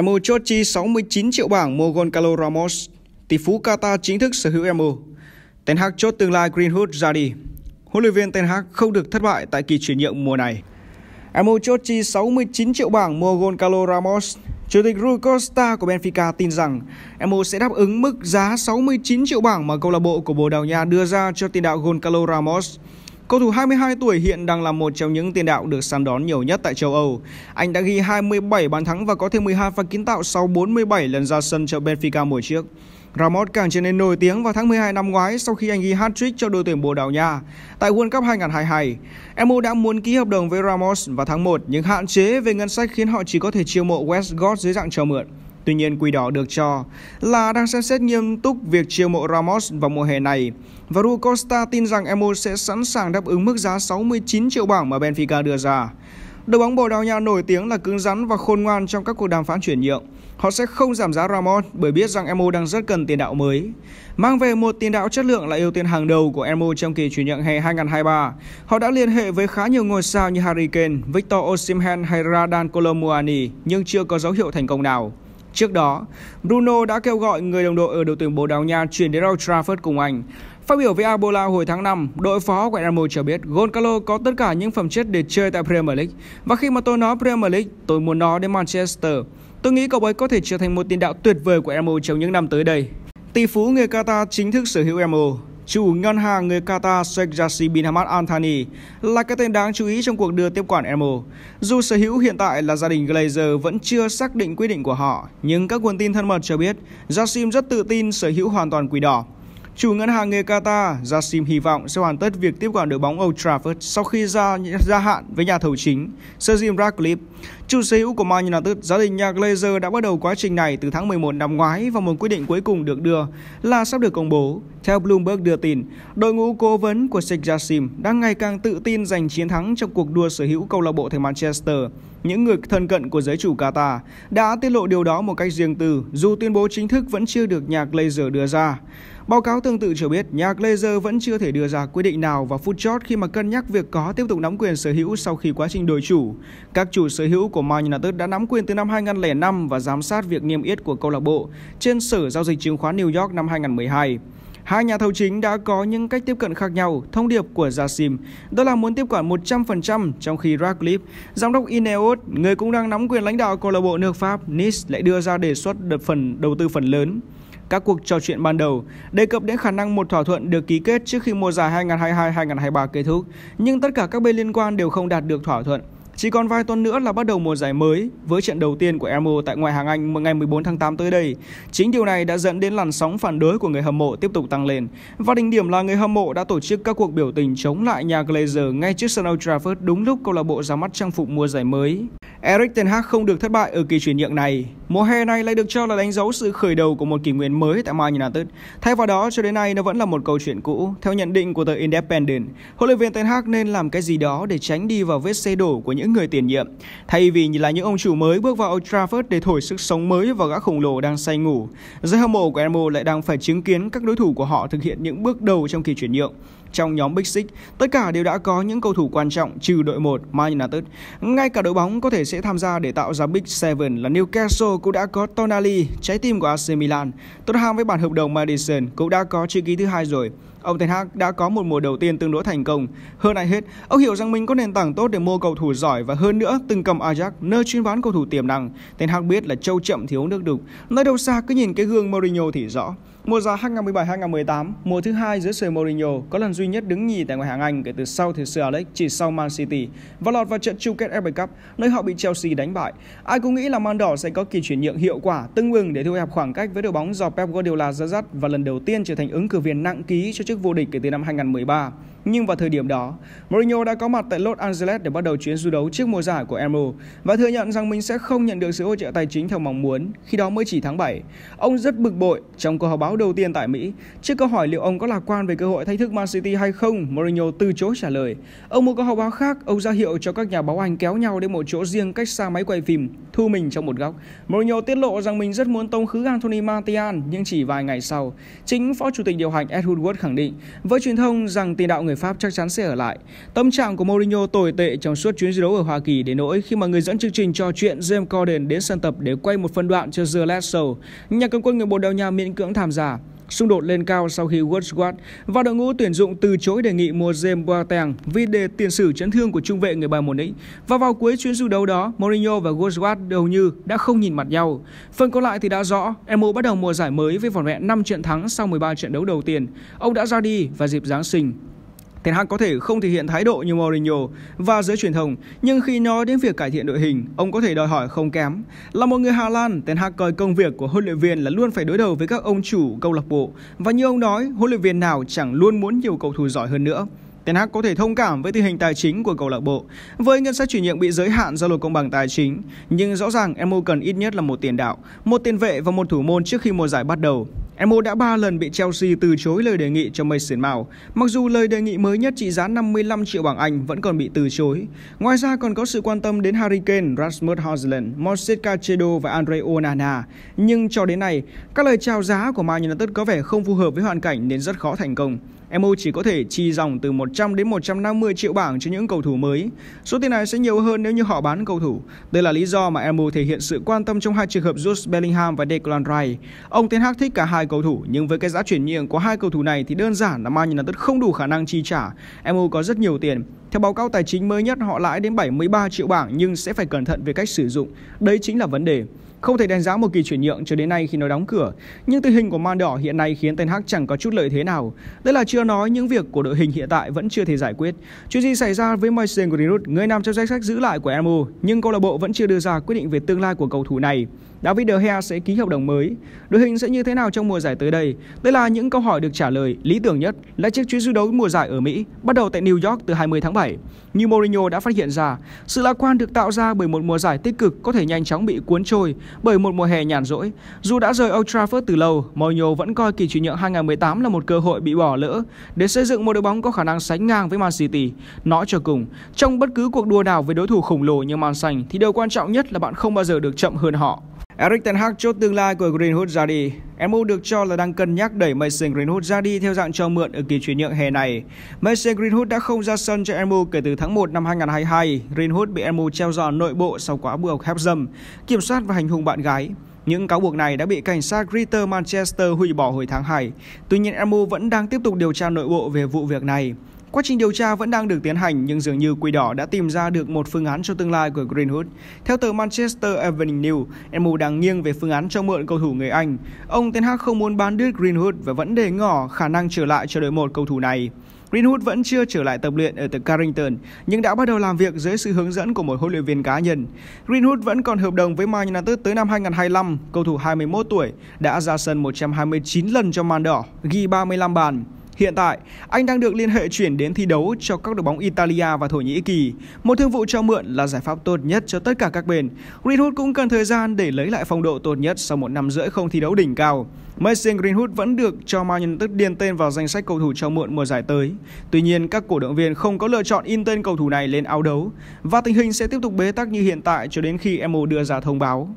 MU chốt chi 69 triệu bảng mua Goncalo Ramos. Tỷ phú Qatar chính thức sở hữu MU. Ten Hag chốt tương lai Greenwood ra đi. Huấn luyện viên Ten Hag không được thất bại tại kỳ chuyển nhượng mùa này. MU chốt chi 69 triệu bảng mua Goncalo Ramos. Chủ tịch Rui Costa của Benfica tin rằng MU sẽ đáp ứng mức giá 69 triệu bảng mà câu lạc bộ của Bồ Đào Nha đưa ra cho tiền đạo Goncalo Ramos. Cầu thủ 22 tuổi hiện đang là một trong những tiền đạo được săn đón nhiều nhất tại châu Âu. Anh đã ghi 27 bàn thắng và có thêm 12 pha kiến tạo sau 47 lần ra sân cho Benfica mùa trước. Ramos càng trở nên nổi tiếng vào tháng 12 năm ngoái sau khi anh ghi hat-trick cho đội tuyển Bồ Đào Nha tại World Cup 2022. MU đã muốn ký hợp đồng với Ramos vào tháng 1 nhưng hạn chế về ngân sách khiến họ chỉ có thể chiêu mộ Westcott dưới dạng cho mượn. Tuy nhiên, quỷ đỏ được cho là đang xem xét nghiêm túc việc chiêu mộ Ramos vào mùa hè này và Rui Costa tin rằng MU sẽ sẵn sàng đáp ứng mức giá 69 triệu bảng mà Benfica đưa ra. Đội bóng Bồ Đào Nha nổi tiếng là cứng rắn và khôn ngoan trong các cuộc đàm phán chuyển nhượng. Họ sẽ không giảm giá Ramos bởi biết rằng MU đang rất cần tiền đạo mới. Mang về một tiền đạo chất lượng là ưu tiên hàng đầu của MU trong kỳ chuyển nhượng hè 2023. Họ đã liên hệ với khá nhiều ngôi sao như Harry Kane, Victor Osimhen hay Radan Colomuani nhưng chưa có dấu hiệu thành công nào. Trước đó, Bruno đã kêu gọi người đồng đội ở đội tuyển Bồ Đào Nha chuyển đến Old Trafford cùng anh. Phát biểu với Abola hồi tháng 5, đội phó của Real Madrid cho biết Goncalo có tất cả những phẩm chất để chơi tại Premier League. Và khi mà tôi nói Premier League, tôi muốn nó đến Manchester. Tôi nghĩ cậu ấy có thể trở thành một tiền đạo tuyệt vời của Dinamo trong những năm tới đây. Tỷ phú người Qatar chính thức sở hữu Dinamo. Chủ ngân hàng người Qatar Sheikh Jassi bin Hamad Al Thani là cái tên đáng chú ý trong cuộc đưa tiếp quản Emo. Dù sở hữu hiện tại là gia đình Glazer vẫn chưa xác định quyết định của họ, nhưng các nguồn tin thân mật cho biết Jassim rất tự tin sở hữu hoàn toàn quỷ đỏ. Chủ ngân hàng người Qatar Jasim hy vọng sẽ hoàn tất việc tiếp quản đội bóng Old Trafford sau khi ra gia hạn với nhà thầu chính Sir Jim Ratcliffe. Chủ sở hữu của Man United, gia đình nhà Glazer đã bắt đầu quá trình này từ tháng 11 năm ngoái và một quyết định cuối cùng được đưa là sắp được công bố. Theo Bloomberg đưa tin, đội ngũ cố vấn của Sheikh Jasim đang ngày càng tự tin giành chiến thắng trong cuộc đua sở hữu câu lạc bộ thành Manchester. Những người thân cận của giới chủ Qatar đã tiết lộ điều đó một cách riêng tư, dù tuyên bố chính thức vẫn chưa được nhà Glazer đưa ra. Báo cáo tương tự cho biết, nhà Glazer vẫn chưa thể đưa ra quyết định nào và phút chót khi mà cân nhắc việc có tiếp tục nắm quyền sở hữu sau khi quá trình đổi chủ. Các chủ sở hữu của Man United đã nắm quyền từ năm 2005 và giám sát việc niêm yết của câu lạc bộ trên Sở giao dịch chứng khoán New York năm 2012. Hai nhà thầu chính đã có những cách tiếp cận khác nhau. Thông điệp của Jasim đó là muốn tiếp quản 100%, trong khi Radcliffe, giám đốc Ineos, người cũng đang nắm quyền lãnh đạo câu lạc bộ nước Pháp Nice lại đưa ra đề xuất đợt phần đầu tư phần lớn các cuộc trò chuyện ban đầu đề cập đến khả năng một thỏa thuận được ký kết trước khi mùa giải 2022-2023 kết thúc, nhưng tất cả các bên liên quan đều không đạt được thỏa thuận. Chỉ còn vài tuần nữa là bắt đầu mùa giải mới với trận đầu tiên của MU tại ngoại hạng Anh ngày 14 tháng 8 tới đây. Chính điều này đã dẫn đến làn sóng phản đối của người hâm mộ tiếp tục tăng lên. Và đỉnh điểm là người hâm mộ đã tổ chức các cuộc biểu tình chống lại nhà Glazer ngay trước sân Old Trafford đúng lúc câu lạc bộ ra mắt trang phục mùa giải mới. Eric Ten Hag không được thất bại ở kỳ chuyển nhượng này. Mùa hè này lại được cho là đánh dấu sự khởi đầu của một kỷ nguyên mới tại Man United. Thay vào đó, cho đến nay nó vẫn là một câu chuyện cũ. Theo nhận định của tờ Independent, huấn luyện viên Ten Hag nên làm cái gì đó để tránh đi vào vết xe đổ của những người tiền nhiệm. Thay vì là những ông chủ mới bước vào Old Trafford để thổi sức sống mới vào gã khổng lồ đang say ngủ, giới hâm mộ của MU lại đang phải chứng kiến các đối thủ của họ thực hiện những bước đầu trong kỳ chuyển nhượng trong nhóm Big Six, tất cả đều đã có những cầu thủ quan trọng trừ đội 1 Man United. Ngay cả đội bóng có thể sẽ tham gia để tạo ra Big Seven là Newcastle cũng đã có Tonali, trái tim của AC Milan. Tottenham với bản hợp đồng Madison cũng đã có chữ ký thứ hai rồi. Ông Ten Hag đã có một mùa đầu tiên tương đối thành công. Hơn ai hết, ông hiểu rằng mình có nền tảng tốt để mua cầu thủ giỏi và hơn nữa từng cầm Ajax nơi chuyên bán cầu thủ tiềm năng. Ten Hag biết là châu chậm thiếu nước đục. Nơi đâu xa cứ nhìn cái gương Mourinho thì rõ. Mùa giải 2017-2018, mùa thứ hai dưới sự Mourinho có lần duy nhất đứng nhì tại ngoại hạng Anh kể từ sau thời sự Alex chỉ sau Man City và lọt vào trận chung kết FA Cup nơi họ bị Chelsea đánh bại. Ai cũng nghĩ là Man đỏ sẽ có kỳ chuyển nhượng hiệu quả tưng bừng để thu hẹp khoảng cách với đội bóng do Pep Guardiola dẫn dắt và lần đầu tiên trở thành ứng cử viên nặng ký cho chức vô địch kể từ năm 2013. Nhưng vào thời điểm đó, Mourinho đã có mặt tại Los Angeles để bắt đầu chuyến du đấu trước mùa giải của MU và thừa nhận rằng mình sẽ không nhận được sự hỗ trợ tài chính theo mong muốn, khi đó mới chỉ tháng 7. Ông rất bực bội trong cuộc họp báo đầu tiên tại Mỹ. Trước câu hỏi liệu ông có lạc quan về cơ hội thách thức Man City hay không, Mourinho từ chối trả lời. Ông một cuộc họp báo khác, ông ra hiệu cho các nhà báo Anh kéo nhau đến một chỗ riêng cách xa máy quay phim, thu mình trong một góc. Mourinho tiết lộ rằng mình rất muốn tông khứ Anthony Martial, nhưng chỉ vài ngày sau, chính phó chủ tịch điều hành Ed Woodward khẳng định với truyền thông rằng tiền đạo người người Pháp chắc chắn sẽ ở lại. Tâm trạng của Mourinho tồi tệ trong suốt chuyến thi đấu ở Hoa Kỳ đến nỗi khi mà người dẫn chương trình trò chuyện James Corden đến sân tập để quay một phân đoạn cho The Last Show, nhà cầm quân người Bồ Đào Nha miễn cưỡng tham gia. Xung đột lên cao sau khi Wordsworth và đội ngũ tuyển dụng từ chối đề nghị mua James Boateng vì đề tiền sử chấn thương của trung vệ người Bayern Munich. Và vào cuối chuyến du đấu đó, Mourinho và Wordsworth đều như đã không nhìn mặt nhau. Phần còn lại thì đã rõ, Emo bắt đầu mùa giải mới với vỏn vẹn 5 trận thắng sau 13 trận đấu đầu tiên. Ông đã ra đi vào dịp Giáng sinh Ten Hag có thể không thể hiện thái độ như Mourinho và giới truyền thông, nhưng khi nói đến việc cải thiện đội hình, ông có thể đòi hỏi không kém. Là một người Hà Lan, Ten Hag coi công việc của huấn luyện viên là luôn phải đối đầu với các ông chủ câu lạc bộ và như ông nói, huấn luyện viên nào chẳng luôn muốn nhiều cầu thủ giỏi hơn nữa. Ten Hag có thể thông cảm với tình hình tài chính của câu lạc bộ với ngân sách chuyển nhượng bị giới hạn do luật công bằng tài chính, nhưng rõ ràng MU cần ít nhất là một tiền đạo, một tiền vệ và một thủ môn trước khi mùa giải bắt đầu. MU đã 3 lần bị Chelsea từ chối lời đề nghị cho Mason Mount, mặc dù lời đề nghị mới nhất trị giá 55 triệu bảng Anh vẫn còn bị từ chối. Ngoài ra còn có sự quan tâm đến Harry Kane, Rasmus Hojlund, Moises Caicedo và Andre Onana, nhưng cho đến nay, các lời chào giá của Man United có vẻ không phù hợp với hoàn cảnh nên rất khó thành công. MU chỉ có thể chi dòng từ 100 đến 150 triệu bảng cho những cầu thủ mới. Số tiền này sẽ nhiều hơn nếu như họ bán cầu thủ. Đây là lý do mà MU thể hiện sự quan tâm trong hai trường hợp Jude Bellingham và Declan Rice. Ông Ten Hag thích cả hai cầu thủ nhưng với cái giá chuyển nhượng của hai cầu thủ này thì đơn giản là Man United không đủ khả năng chi trả. MU có rất nhiều tiền. Theo báo cáo tài chính mới nhất họ lãi đến 73 triệu bảng nhưng sẽ phải cẩn thận về cách sử dụng. Đây chính là vấn đề. Không thể đánh giá một kỳ chuyển nhượng cho đến nay khi nó đóng cửa, nhưng tình hình của Man Đỏ hiện nay khiến Ten Hag chẳng có chút lợi thế nào. Đây là chưa nói những việc của đội hình hiện tại vẫn chưa thể giải quyết. Chuyện gì xảy ra với Mason Greenwood, người nằm trong danh sách giữ lại của MU nhưng câu lạc bộ vẫn chưa đưa ra quyết định về tương lai của cầu thủ này. David De Gea sẽ ký hợp đồng mới. Đội hình sẽ như thế nào trong mùa giải tới đây? Đây là những câu hỏi được trả lời lý tưởng nhất là chiếc chuyến du đấu mùa giải ở Mỹ bắt đầu tại New York từ 20 tháng 7. Như Mourinho đã phát hiện ra, sự lạc quan được tạo ra bởi một mùa giải tích cực có thể nhanh chóng bị cuốn trôi bởi một mùa hè nhàn rỗi. Dù đã rời Old Trafford từ lâu, Mourinho vẫn coi kỳ chuyển nhượng 2018 là một cơ hội bị bỏ lỡ để xây dựng một đội bóng có khả năng sánh ngang với Man City. Nói cho cùng, trong bất cứ cuộc đua nào với đối thủ khổng lồ như Man Xanh thì điều quan trọng nhất là bạn không bao giờ được chậm hơn họ. Eric Ten Hag chốt tương lai của Greenwood ra đi. MU được cho là đang cân nhắc đẩy Mason Greenwood ra đi theo dạng cho mượn ở kỳ chuyển nhượng hè này. Mason Greenwood đã không ra sân cho MU kể từ tháng 1 năm 2022. Greenwood bị MU treo giò nội bộ sau quá bừa hiếp dâm, kiểm soát và hành hung bạn gái. Những cáo buộc này đã bị cảnh sát Greater Manchester hủy bỏ hồi tháng 2. Tuy nhiên, MU vẫn đang tiếp tục điều tra nội bộ về vụ việc này. Quá trình điều tra vẫn đang được tiến hành nhưng dường như Quỷ Đỏ đã tìm ra được một phương án cho tương lai của Greenwood. Theo tờ Manchester Evening News, MU đang nghiêng về phương án cho mượn cầu thủ người Anh. Ông Ten Hag không muốn bán đứt Greenwood và vẫn đề ngỏ khả năng trở lại cho đội một cầu thủ này. Greenwood vẫn chưa trở lại tập luyện ở từ Carrington, nhưng đã bắt đầu làm việc dưới sự hướng dẫn của một huấn luyện viên cá nhân. Greenwood vẫn còn hợp đồng với Man United tới năm 2025, cầu thủ 21 tuổi, đã ra sân 129 lần cho Man Đỏ, ghi 35 bàn. Hiện tại, anh đang được liên hệ chuyển đến thi đấu cho các đội bóng Italia và Thổ Nhĩ Kỳ. Một thương vụ cho mượn là giải pháp tốt nhất cho tất cả các bên. Greenwood cũng cần thời gian để lấy lại phong độ tốt nhất sau một năm rưỡi không thi đấu đỉnh cao. Mason Greenwood vẫn được cho Man United điền tên vào danh sách cầu thủ cho mượn mùa giải tới. Tuy nhiên, các cổ động viên không có lựa chọn in tên cầu thủ này lên áo đấu và tình hình sẽ tiếp tục bế tắc như hiện tại cho đến khi MU đưa ra thông báo.